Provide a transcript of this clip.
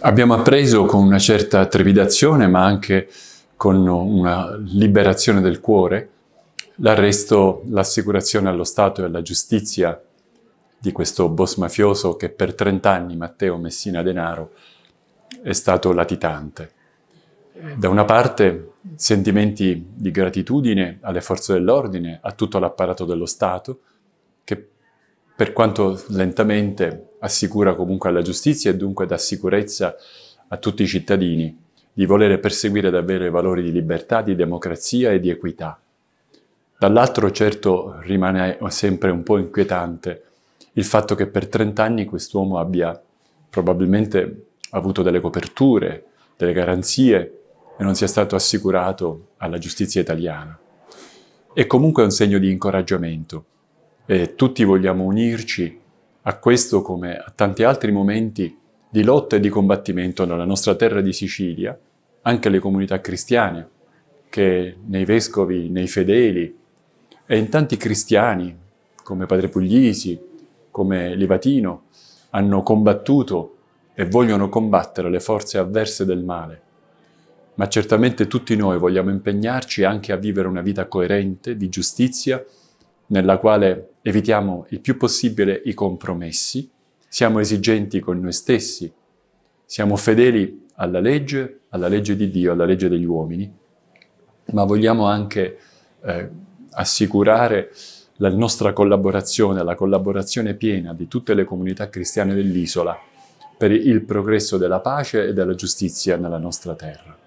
Abbiamo appreso con una certa trepidazione, ma anche con una liberazione del cuore, l'arresto, l'assicurazione allo Stato e alla giustizia di questo boss mafioso che per 30 anni, Matteo Messina Denaro, è stato latitante. Da una parte sentimenti di gratitudine alle forze dell'ordine, a tutto l'apparato dello Stato, che per quanto lentamente assicura comunque alla giustizia e dunque dà sicurezza a tutti i cittadini di volere perseguire davvero i valori di libertà, di democrazia e di equità. Dall'altro certo rimane sempre un po' inquietante il fatto che per 30 anni quest'uomo abbia probabilmente avuto delle coperture, delle garanzie e non sia stato assicurato alla giustizia italiana. È comunque un segno di incoraggiamento eh, tutti vogliamo unirci a questo come a tanti altri momenti di lotta e di combattimento nella nostra terra di Sicilia, anche le comunità cristiane, che nei vescovi, nei fedeli e in tanti cristiani, come Padre Puglisi, come Livatino, hanno combattuto e vogliono combattere le forze avverse del male. Ma certamente tutti noi vogliamo impegnarci anche a vivere una vita coerente, di giustizia, nella quale evitiamo il più possibile i compromessi, siamo esigenti con noi stessi, siamo fedeli alla legge, alla legge di Dio, alla legge degli uomini, ma vogliamo anche eh, assicurare la nostra collaborazione, la collaborazione piena di tutte le comunità cristiane dell'isola per il progresso della pace e della giustizia nella nostra terra.